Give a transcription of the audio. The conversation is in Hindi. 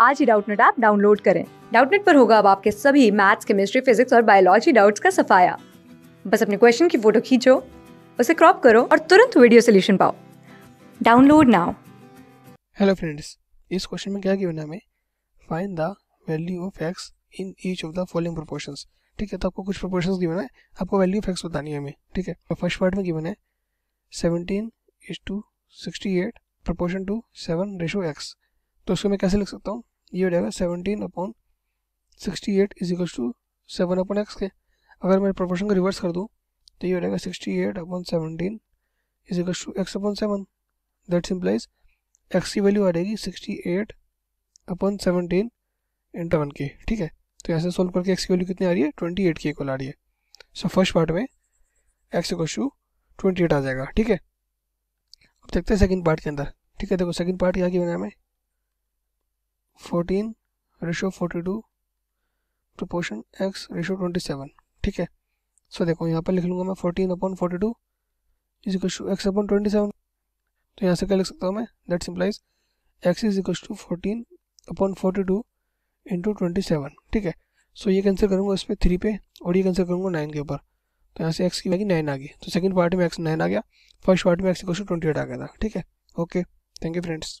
आज ही डाउटनेट ऐप डाउनलोड करें डाउटनेट पर होगा अब आपके सभी मैथ्स केमिस्ट्री फिजिक्स और बायोलॉजी डाउट्स का सफाया बस अपने क्वेश्चन की फोटो खींचो उसे क्रॉप करो और तुरंत वीडियो सोल्यूशन पाओ डाउनलोड नाउ हेलो फ्रेंड्स इस क्वेश्चन में क्या गिवन है हमें find the value of X in each of the following proportions ठीक है तो आपको कुछ प्रोपोर्शंस गिवन है आपको वैल्यू ऑफ एक्स बतानी है हमें ठीक है तो फर्स्ट पार्ट में गिवन है seventeen is to sixty eight proportion to seven ratio X तो उसको मैं कैसे लिख सकता हूँ ये हो जाएगा seventeen upon sixty eight is to seven upon X के अगर मैं प्रोपोर्शन को रिवर्स कर दूँ तो ये हो जाएगा sixty eight upon seventeen is to X upon seven that simplifies X की वैल्यू आ जाएगी sixty eight upon seventeen into one के ठीक है तो ऐसे सोल्व करके एक्स की वैल्यू कितनी आ रही है ट्वेंटी एट की इक्वल आ रही है सो फर्स्ट पार्ट में X equal to twenty eight आ जाएगा ठीक है अब देखते हैं सेकंड पार्ट के अंदर ठीक है देखो सेकंड पार्ट क्या किया बनाया मैं fourteen ratio forty two proportion X ratio twenty seven ठीक है सो देखो यहाँ पर लिख लूँगा मैं fourteen upon forty two is equal to X upon twenty seven तो यहाँ से क्या लिख सकता हूँ मैं that simplifies X is equal to fourteen upon forty two into twenty seven ठीक है सो ये कैंसिल करूँगा इस पर थ्री पे और ये कैंसिल करूँगा नाइन के ऊपर तो यहाँ से एक्स की नाइन आ गई तो सेकंड पार्ट में एक्स नाइन आ गया फर्स्ट पार्ट में X equal to twenty eight आ गया था ठीक है ओके थैंक यू फ्रेंड्स